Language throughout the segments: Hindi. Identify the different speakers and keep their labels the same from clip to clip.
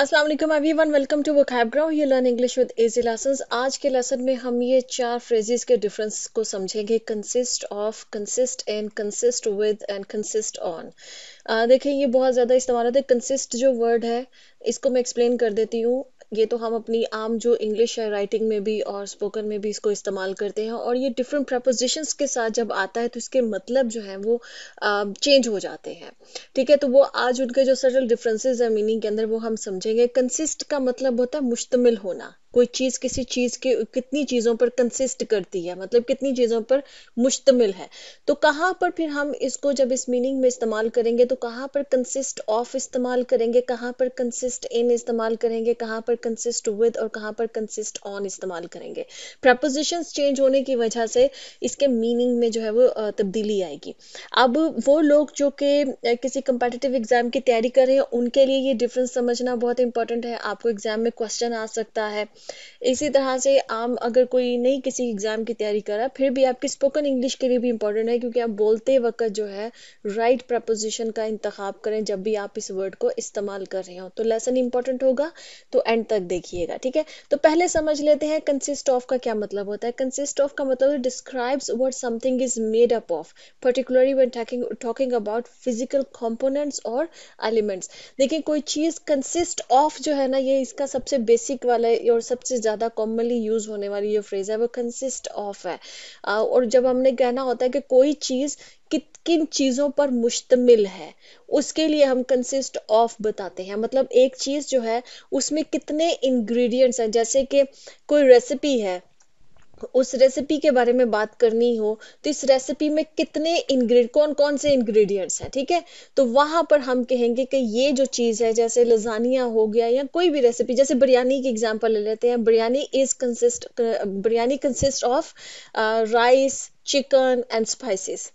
Speaker 1: अस्सलाम वालेकुम everyone welcome to Vocabra you learn English with easy lessons आज के लेसन में हम ये चार फ्रेजेस के डिफरेंस को समझेंगे consist of consist in consist with and consist on देखिए ये बहुत ज़्यादा इस्तेमाल होता है कंसिस्ट जो वर्ड है इसको मैं एक्सप्लेन कर देती हूँ ये तो हम अपनी आम जो इंग्लिश है राइटिंग में भी और स्पोकन में भी इसको इस्तेमाल करते हैं और ये डिफरेंट प्रपोजिशन के साथ जब आता है तो इसके मतलब जो है वो चेंज हो जाते हैं ठीक है तो वो आज उनके जो सटल डिफरेंसेज है मीनिंग के अंदर वो हम समझेंगे कंसिस्ट का मतलब होता है मुश्तमिल होना कोई चीज़ किसी चीज़ के कितनी चीज़ों पर कंसिस्ट करती है मतलब कितनी चीज़ों पर मुश्तमिल है तो कहाँ पर फिर हम इसको जब इस मीनिंग में इस्तेमाल करेंगे तो कहाँ पर कंसिस्ट ऑफ इस्तेमाल करेंगे कहाँ पर कंसिस्ट इन इस्तेमाल करेंगे कहाँ पर कंसिस्ट विद और कहाँ पर कंसिस्ट ऑन इस्तेमाल करेंगे प्रपोजिशन चेंज होने की वजह से इसके मीनिंग में जो है वो तब्दीली आएगी अब वो लोग जो कि किसी कंपेटेटिव एग्जाम की तैयारी कर रहे हैं उनके लिए ये डिफरेंस समझना बहुत इंपॉर्टेंट है आपको एग्जाम में क्वेश्चन आ सकता है इसी तरह से आम अगर कोई नहीं किसी एग्ज़ाम की तैयारी करा फिर भी आपकी स्पोकन इंग्लिश के लिए भी इंपॉर्टेंट है क्योंकि आप बोलते वक्त जो है राइट प्रपोजिशन का इंतखब करें जब भी आप इस वर्ड को इस्तेमाल कर रहे हो तो लेसन इंपॉर्टेंट होगा तो एंड तक देखिएगा ठीक है तो पहले समझ लेते हैं कंसिस्ट ऑफ का क्या मतलब होता है कंसिस्ट ऑफ का मतलब describes what something is made up of particularly one talking about physical components और एलिमेंट्स देखिए कोई चीज़ कंसिस्ट ऑफ जो है ना ये इसका सबसे बेसिक वाला और सबसे ज़्यादा कॉमनली यूज़ होने वाली जो फ्रेज़ है वो कंसिस्ट ऑफ है और जब हमने कहना होता है कि कोई चीज़ कित किन चीज़ों पर मुश्तमिल है उसके लिए हम कंसिस्ट ऑफ बताते हैं मतलब एक चीज़ जो है उसमें कितने इंग्रेडिएंट्स हैं जैसे कि कोई रेसिपी है उस रेसिपी के बारे में बात करनी हो तो इस रेसिपी में कितने इंग्रेड कौन कौन से इंग्रेडिएंट्स हैं ठीक है तो वहां पर हम कहेंगे कि ये जो चीज़ है जैसे लजानिया हो गया या कोई भी रेसिपी जैसे बिरयानी की एग्जांपल ले लेते हैं biryani is consist biryani consist of rice chicken and spices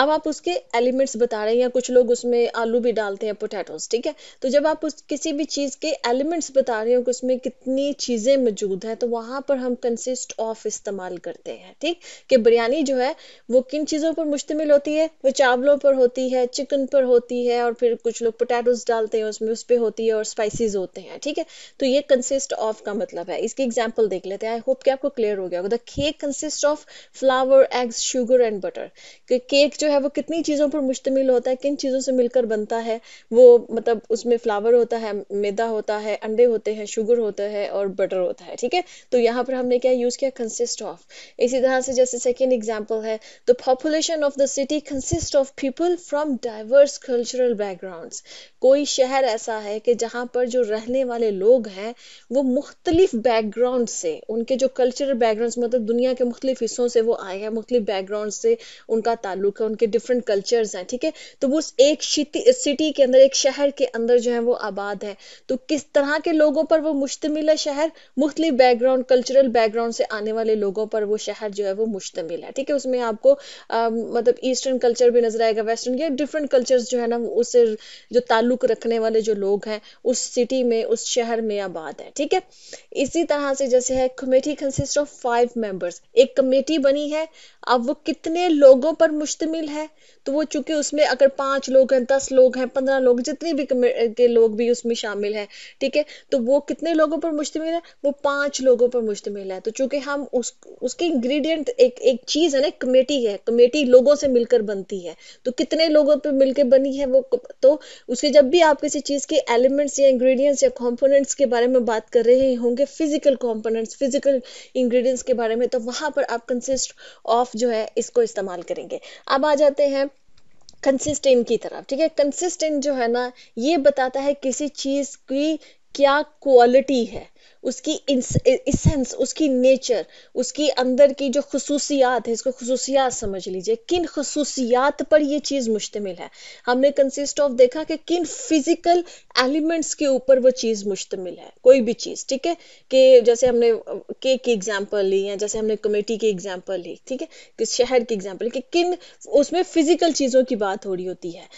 Speaker 1: अब आप उसके एलिमेंट्स बता रहे हैं या कुछ लोग उसमें आलू भी डालते हैं पोटैटोस ठीक है तो जब आप उस किसी भी चीज़ के एलिमेंट्स बता रहे हो कि उसमें कितनी चीज़ें मौजूद हैं तो वहाँ पर हम कंसिस्ट ऑफ इस्तेमाल करते हैं ठीक कि बिरयानी जो है वो किन चीज़ों पर मुश्तमिल होती है वो चावलों पर होती है चिकन पर होती है और फिर कुछ लोग पोटैटोज डालते हैं उसमें उस पर होती है और स्पाइसिस होते हैं ठीक है तो ये कंसिस्ट ऑफ का मतलब है इसकी एग्जाम्पल देख लेते हैं आई होप कि आपको क्लियर हो गया the cake consist of flour eggs sugar and butter cake cake जो है वो कितनी चीज़ों पर मुश्तमिल होता है किन चीज़ों से मिलकर बनता है वो मतलब उसमें फ्लावर होता है मैदा होता है अंडे होते हैं शुगर होता है और बटर होता है ठीक है तो यहाँ पर हमने क्या यूज़ किया कंसिस्ट ऑफ इसी तरह से जैसे सेकेंड एग्जाम्पल है the population of the city consist of people from diverse cultural background कोई शहर ऐसा है कि जहाँ पर जो रहने वाले लोग हैं वो मुख्तलिफ बैकग्राउंड से उनके जो कल्चरल बैकग्राउंड मतलब दुनिया के मुख्तलिफ हिस्सों से वो आए हैं मुख्तलिफ बैकग्राउंड से उनका ताल्लुक ताल्लुक है उनके डिफरेंट कल्चर्स हैं ठीक है तो वो एक सिटी के अंदर एक शहर के अंदर जो है वो आबाद है तो किस तरह के लोगों पर वो मुश्तमिल है शहर मुख्तलि बैकग्राउंड कल्चरल बैकग्राउंड से आने वाले लोगों पर वो शहर जो है वो मुश्तमिल है ठीक है उसमें आपको आ, मतलब ईस्टर्न कल्चर भी नजर आएगा वेस्टर्न या डिफरेंट कल्चर जो है ना उस जो ताल्लुक रखने वाले जो लोग हैं उस सिटी में उस शहर में आबाद है ठीक है इसी तरह से जैसे है committee consist of five members एक कमेटी बनी है अब वो कितने लोगों पर मुश्तमिल है तो वो चूंकि उसमें अगर पाँच लोग हैं दस लोग हैं पंद्रह लोग जितने भी के लोग भी उसमें शामिल हैं ठीक है तो वो कितने लोगों पर मुश्तमिल है वो पाँच लोगों पर मुश्तमिल है तो चूंकि हम उस उसके इंग्रेडिएंट एक एक चीज़ है ना कमेटी है कमेटी लोगों से मिलकर बनती है तो कितने लोगों पर मिलकर बनी है वो तो उसके जब भी आप किसी चीज़ के एलिमेंट्स या इंग्रेडिएंट्स या कॉम्पोनेंट्स के बारे में बात कर रहे होंगे फिजिकल कॉम्पोनेंट्स फिजिकल इंग्रेडिएंट्स के बारे में तो वहाँ पर आप कंसिस्ट ऑफ ऑफ जो है इसको इस्तेमाल करेंगे अब आ जाते हैं कंसिस्टेंट की तरफ ठीक है कंसिस्टेंट जो है ना ये बताता है किसी चीज़ की क्या क्वालिटी है उसकी इसेंस उसकी नेचर उसकी अंदर की जो खसूसियात है इसको खसूसियात समझ लीजिए किन खसूसियात पर यह चीज़ मुश्तमिल है हमने कंसिस्ट ऑफ देखा कि किन फिजिकल एलिमेंट्स के ऊपर वो चीज़ मुश्तमिल है कोई भी चीज़ ठीक है कि जैसे हमने केक की एग्जाम्पल ली या जैसे हमने कमेटी की एग्जाम्पल ली ठीक है किस शहर की एग्जाम्पल कि किन उसमें फिजिकल चीज़ों की बात हो रही होती है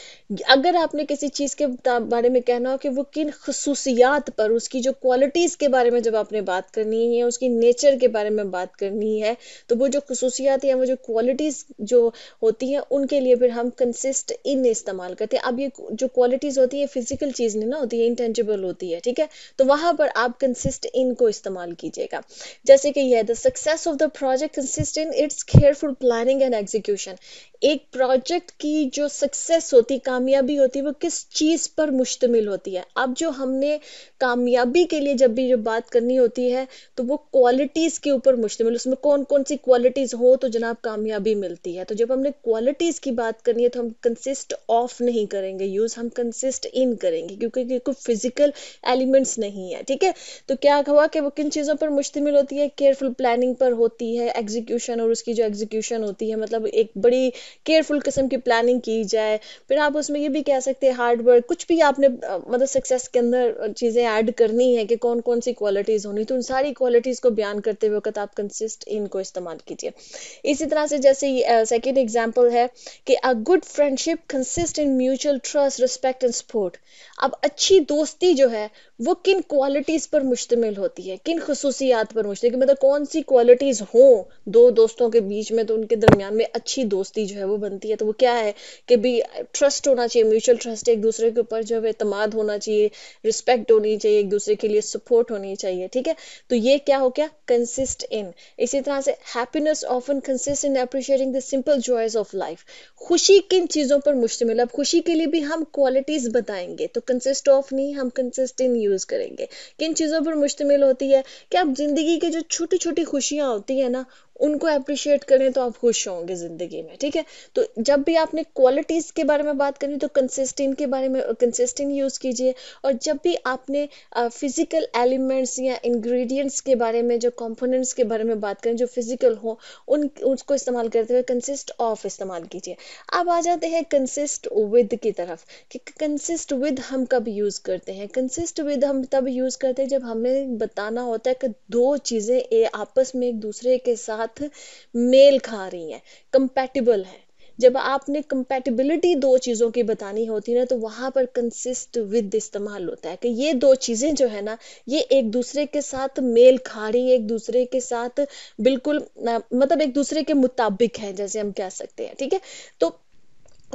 Speaker 1: अगर आपने किसी चीज़ के बारे में कहना हो कि वो किन खसूसियात पर उसकी जो क्वालिटीज़ के बारे बारे में जब आपने बात करनी है उसकी नेचर के बारे में बात करनी है तो वो जो खसूसियात या वो जो क्वालिटीज़ जो होती हैं उनके लिए फिर हम कंसिस्ट इन इस्तेमाल करते हैं अब ये जो क्वालिटीज़ होती है फिजिकल चीज़ नहीं ना होती है इंटेंजिबल होती है ठीक है तो वहां पर आप कंसिस्ट इन को इस्तेमाल कीजिएगा जैसे कि यह the success of the project consist in its careful planning and execution एक प्रोजेक्ट की जो सक्सेस होती कामयाबी होती है वो किस चीज़ पर मुश्तमिल होती है अब जो हमने कामयाबी के लिए जब भी जो बात करनी होती है तो वो क्वालिटीज़ के ऊपर मुश्तमिल उसमें कौन कौन सी क्वालिटीज़ हो तो जनाब कामयाबी मिलती है तो जब हमने क्वालिटीज़ की बात करनी है तो हम कंसिस्ट ऑफ नहीं करेंगे यूज़ हम कंसिस्ट इन करेंगे क्योंकि फिजिकल एलिमेंट्स नहीं है ठीक है तो क्या हुआ कि वो किन चीज़ों पर मुश्तमिल होती है केयरफुल प्लानिंग पर होती है एग्जीक्यूशन और उसकी जो एग्जीक्यूशन होती है मतलब एक बड़ी केयरफुल किस्म की प्लानिंग की जाए फिर आप उसमें ये भी कह सकते हैं हार्डवर्क कुछ भी आपने मतलब सक्सेस के अंदर चीज़ें ऐड करनी है कि कौन कौन सी सी क्वालिटीज़ होनी तो उन सारी क्वालिटीज़ को बयान करते वक्त आप कंसिस्ट इनको इस्तेमाल कीजिए इसी तरह से जैसे सेकेंड एग्जाम्पल है कि a good friendship consist in mutual trust respect and support अब अच्छी दोस्ती जो है वो किन क्वालिटीज़ पर मुश्तमिल होती है किन खसूसियात पर मुश्तमिल मतलब कौन सी क्वालिटीज़ हो दो दोस्तों के बीच में तो उनके दरमियान में अच्छी दोस्ती जो है वो बनती है तो वो क्या है कि भी ट्रस्ट होना चाहिए म्यूचुअल ट्रस्ट एक दूसरे के ऊपर जो है अतमाद होना चाहिए रिस्पेक्ट होनी चाहिए एक दूसरे के लिए सपोर्ट होनी चाहिए ठीक है तो ये क्या हो क्या कंसिस्ट इन इसी तरह से happiness often consist in appreciating the simple joys of life खुशी किन चीज़ों पर मुश्तमिल अब खुशी के लिए भी हम क्वालिटीज़ बताएंगे तो कंसिस्ट ऑफ नहीं हम कंसिस्ट इन यू यूज़ करेंगे किन चीज़ों पर मुश्तमिल होती है कि आप ज़िंदगी की जो छोटी छोटी खुशियाँ होती है ना उनको अप्रिशिएट करें तो आप खुश होंगे ज़िंदगी में ठीक है तो जब भी आपने क्वालिटीज़ के बारे में बात करें तो कंसिस्टेंट के बारे में कंसिस्टेंट यूज़ कीजिए और जब भी आपने फिज़िकल एलिमेंट्स या इंग्रेडिएंट्स के बारे में जो कंपोनेंट्स के बारे में बात करें जो फिज़िकल हो उन उसको इस्तेमाल करते हुए कंसिस्ट ऑफ इस्तेमाल कीजिए अब आ जाते हैं कंसिस्ट विद की तरफ कि कंसिस्ट विद हम कब यूज़ करते हैं कंसिस्ट विद हम तब यूज़ करते हैं जब हमें बताना होता है कि दो चीज़ें आपस में एक दूसरे के साथ साथ मेल खा रही हैं कंपेटिबल हैं जब आपने कंपेटिबिलिटी दो चीज़ों की बतानी होती है ना तो वहाँ पर कंसिस्ट विद इस्तेमाल होता है कि ये दो चीज़ें जो है ना ये एक दूसरे के साथ मेल खा रही एक दूसरे के साथ बिल्कुल मतलब एक दूसरे के मुताबिक है जैसे हम कह सकते हैं ठीक है तो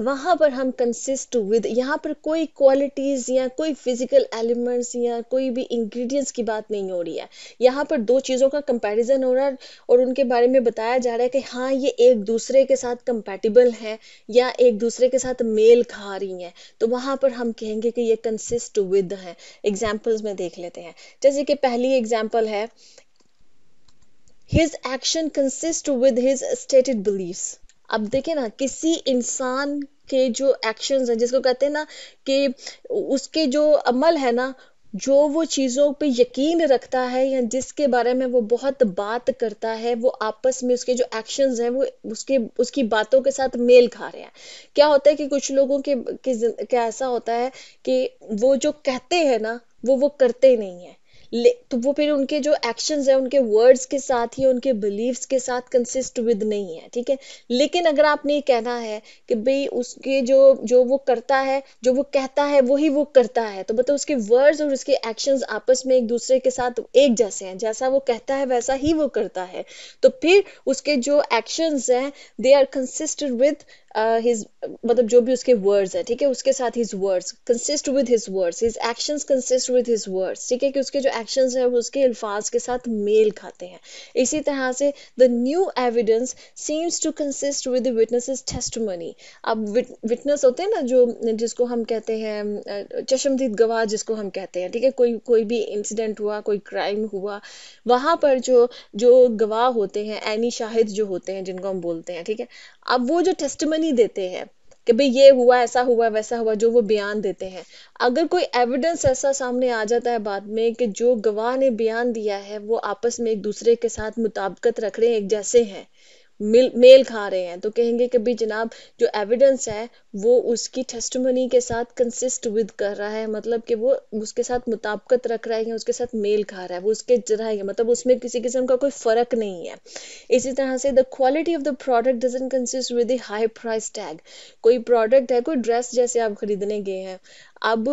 Speaker 1: वहां पर हम कंसिस्ट विद यहाँ पर कोई क्वालिटीज़ या कोई फिज़िकल एलिमेंट्स या कोई भी इंग्रेडिएंट्स की बात नहीं हो रही है यहाँ पर दो चीज़ों का कंपैरिजन हो रहा है और उनके बारे में बताया जा रहा है कि हाँ ये एक दूसरे के साथ कंपैटिबल है या एक दूसरे के साथ मेल खा रही हैं तो वहां पर हम कहेंगे कि ये कंसिस्ट विद है एग्जाम्पल्स में देख लेते हैं जैसे कि पहली एग्जाम्पल है his action consist with his stated beliefs अब देखे ना किसी इंसान के जो एक्शंस हैं जिसको कहते हैं ना कि उसके जो अमल है ना जो वो चीज़ों पे यकीन रखता है या जिसके बारे में वो बहुत बात करता है वो आपस में उसके जो एक्शंस हैं वो उसके उसकी बातों के साथ मेल खा रहे हैं क्या होता है कि कुछ लोगों के, के, के ऐसा होता है कि वो जो कहते हैं ना वो वो करते नहीं है तो वो फिर उनके जो एक्शन है उनके वर्ड्स के साथ ही उनके बिलीव्स के साथ कंसिस्ट विद नहीं है ठीक है लेकिन अगर आपने ये कहना है कि भाई उसके जो जो वो करता है जो वो कहता है वही वो करता है तो मतलब उसके वर्ड्स और उसके एक्शंस आपस में एक दूसरे के साथ एक जैसे हैं जैसा वो कहता है वैसा ही वो करता है तो फिर उसके जो एक्शंस हैं they are consist with his uh, मतलब जो भी उसके वर्ड्स है ठीक है उसके साथ his words consist with his words his actions consist with his words ठीक है कि उसके जो एक्शंस है वो उसके अल्फाज के साथ मेल खाते हैं इसी तरह से the new evidence seems to consist with witnesses testimony अब विटनेस होते हैं ना जो जिसको हम कहते हैं चशमदीद गवाह जिसको हम कहते हैं ठीक है कोई कोई भी इंसिडेंट हुआ कोई क्राइम हुआ वहाँ पर जो जो गवाह होते हैं एनी शाहिद जो होते हैं जिनको हम बोलते हैं ठीक है अब वो जो टेस्टमनी देते हैं कि भाई ये हुआ ऐसा हुआ वैसा हुआ जो वो बयान देते हैं अगर कोई एविडेंस ऐसा सामने आ जाता है बाद में कि जो गवाह ने बयान दिया है वो आपस में एक दूसरे के साथ मुताबकत रख रहे हैं एक जैसे हैं मिल मेल खा रहे हैं तो कहेंगे कि भाई जनाब जो एविडेंस है वो उसकी टेस्टमनी के साथ कंसिस्ट विद कर रहा है मतलब कि वो उसके साथ मुताबकत रख रहा है या उसके साथ मेल खा रहा है वो उसके जरा है मतलब उसमें किसी किस्म का कोई फ़र्क नहीं है इसी तरह से the quality of the product doesn't consist with high price tag कोई प्रोडक्ट है कोई ड्रेस जैसे आप खरीदने गए हैं अब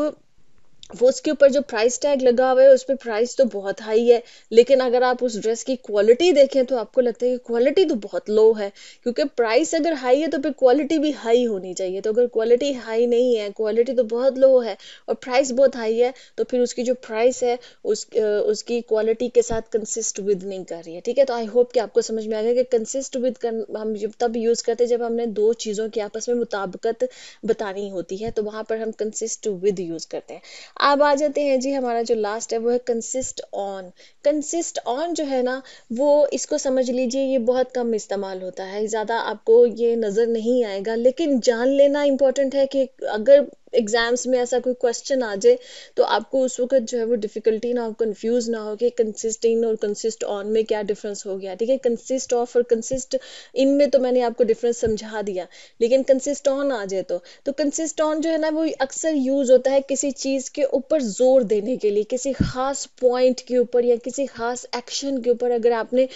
Speaker 1: वो उसके ऊपर जो प्राइस टैग लगा हुआ है उस पर प्राइस तो बहुत हाई है लेकिन अगर आप उस ड्रेस की क्वालिटी देखें तो आपको लगता है कि क्वालिटी तो बहुत लो है क्योंकि प्राइस अगर हाई है तो फिर क्वालिटी भी हाई होनी चाहिए तो अगर क्वालिटी हाई नहीं है क्वालिटी तो बहुत लो है और प्राइस बहुत हाई है तो फिर उसकी जो प्राइस है उस उसकी क्वालिटी के साथ कंसिस्ट विद नहीं कर रही है ठीक है तो आई होप कि आपको समझ में आ गया कि कंसिस्ट विद हम तब यूज़ करते हैं जब हमने दो चीज़ों की आपस में मुताबकत बतानी होती है तो वहाँ पर हम कंसिस्ट विद यूज़ करते हैं अब आ जाते हैं जी हमारा जो लास्ट है वो है कंसिस्ट ऑन कंसिस्ट ऑन जो है ना वो इसको समझ लीजिए ये बहुत कम इस्तेमाल होता है ज़्यादा आपको ये नज़र नहीं आएगा लेकिन जान लेना इम्पोर्टेंट है कि अगर एग्ज़ाम्स में ऐसा कोई क्वेश्चन आ जाए तो आपको उस वक्त जो है वो डिफ़िकल्टी ना हो कन्फ्यूज़ ना हो कि कंसिस्ट इन और कंसिस्ट ऑन में क्या डिफरेंस हो गया ठीक है कंसिस्ट ऑफ और कंसिस्ट इन में तो मैंने आपको डिफरेंस समझा दिया लेकिन कंसिस्ट ऑन आ जाए तो तो कंसिस्ट ऑन जो है ना वो अक्सर यूज़ होता है किसी चीज़ के ऊपर जोर देने के लिए किसी खास पॉइंट के ऊपर या किसी खास एक्शन के ऊपर अगर आपने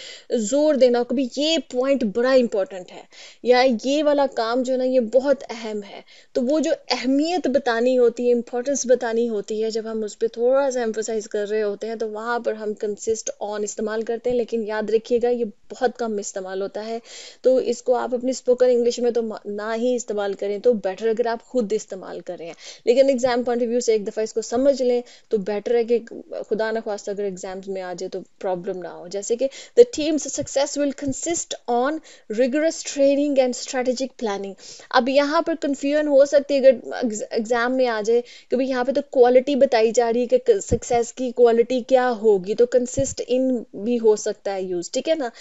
Speaker 1: जोर देना हो कभी ये पॉइंट बड़ा इंपॉर्टेंट है या ये वाला काम जो है ना ये बहुत अहम है तो वो जो अहमियत बतानी होती है इम्पोर्टेंस बतानी होती है जब हम उस पर थोड़ा सा एम्फोसाइज कर रहे होते हैं तो वहाँ पर हम कंसिस्ट ऑन इस्तेमाल करते हैं लेकिन याद रखिएगा ये बहुत कम इस्तेमाल होता है तो इसको आप अपनी स्पोकन इंग्लिश में तो ना ही इस्तेमाल करें तो बेटर अगर आप खुद इस्तेमाल करें लेकिन एग्जाम पॉइंट ऑफ व्यू से एक दफ़ा इसको समझ लें तो बेटर है कि खुदा न खास्ता अगर एग्जाम्स में आ जाए तो प्रॉब्लम ना हो जैसे कि the team's success will consist on rigorous training and strategic planning अब यहाँ पर कन्फ्यूजन हो सकती है अगर एग्ज़ाम में आ जाए कि भाई यहाँ पे तो क्वालिटी बताई जा रही है कि सक्सेस की क्वालिटी क्या होगी तो कंसिस्ट इन भी हो सकता है यूज़ ठीक है ना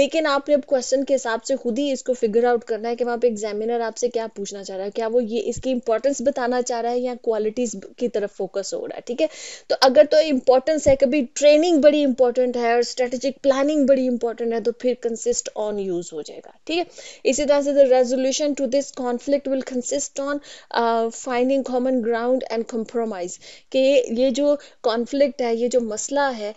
Speaker 1: लेकिन आपने अब क्वेश्चन के हिसाब से खुद ही इसको फिगर आउट करना है कि वहाँ पे एग्जामिनर आपसे क्या पूछना चाह रहा है क्या वो ये इसकी इंपॉर्टेंस बताना चाह रहा है या क्वालिटीज की तरफ फोकस हो रहा है ठीक है तो अगर तो इंपॉर्टेंस है कभी ट्रेनिंग बड़ी इंपॉर्टेंट है और स्ट्रेटेजिक प्लानिंग बड़ी इंपॉर्टेंट है तो फिर कंसिस्ट ऑन यूज हो जाएगा ठीक है इसी तरह से the resolution to this conflict will consist on fine finding common ground and compromise कि ये जो कॉन्फ्लिक्ट है ये जो मसला है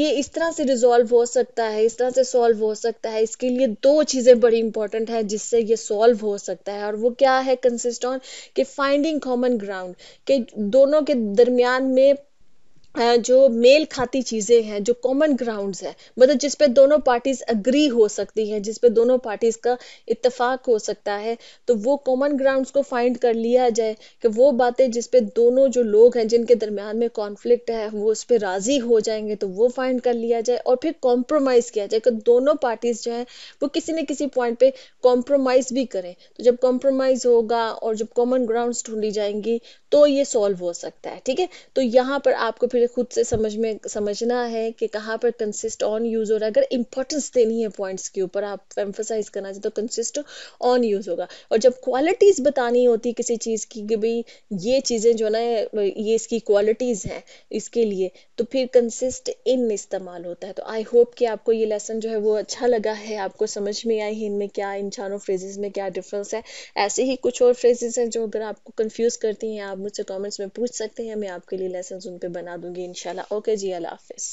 Speaker 1: ये इस तरह से रिजॉल्व हो सकता है इस तरह से सॉल्व हो सकता है इसके लिए दो चीज़ें बड़ी इंपॉर्टेंट है जिससे ये सॉल्व हो सकता है और वो क्या है कंसिस्ट ऑन कि फाइंडिंग कॉमन ग्राउंड के दोनों के दरमियान में जो मेल खाती चीज़ें हैं जो कॉमन ग्राउंड्स हैं मतलब जिस पे दोनों पार्टीज अग्री हो सकती हैं जिस पे दोनों पार्टीज का इत्तेफाक हो सकता है तो वो कॉमन ग्राउंड्स को फाइंड कर लिया जाए कि वो बातें जिस पे दोनों जो लोग हैं जिनके दरमियान में कॉन्फ्लिक्ट है वो उस पर राज़ी हो जाएंगे तो वो फाइंड कर लिया जाए और फिर कॉम्प्रोमाइज़ किया जाए कि दोनों पार्टीज़ जो हैं वो किसी न किसी पॉइंट पर कॉम्प्रोमाइज़ भी करें तो जब कॉम्प्रोमाइज़ होगा और जब कॉमन ग्राउंड ढूंढी जाएंगी तो ये सॉल्व हो सकता है ठीक है तो यहाँ पर आपको फिर हमें खुद से समझ में समझना है कि कहाँ पर कंसिस्ट ऑन यूज़ हो रहा है अगर इंपॉर्टेंस देनी है पॉइंट्स के ऊपर आप एम्फोसाइज करना चाहते तो कंसिस्ट ऑन यूज़ होगा और जब क्वालिटीज़ बतानी होती किसी चीज़ की कि भाई ये चीज़ें जो ना ये इसकी क्वालिटीज़ हैं इसके लिए तो फिर कंसिस्ट इन इस्तेमाल होता है तो आई होप कि आपको ये लेसन जो है वो अच्छा लगा है आपको समझ में आई है इनमें क्या इन चारों फ्रेजेज़ में क्या डिफरेंस है ऐसे ही कुछ और फ्रेजेज़ हैं जो अगर आपको कन्फ्यूज़ करती हैं आप मुझसे कॉमेंट्स में पूछ सकते हैं मैं आपके लिए लेसन उन पर बना दूँगी आएंगे इनशाला ओके जी अल्लाह हाफिज़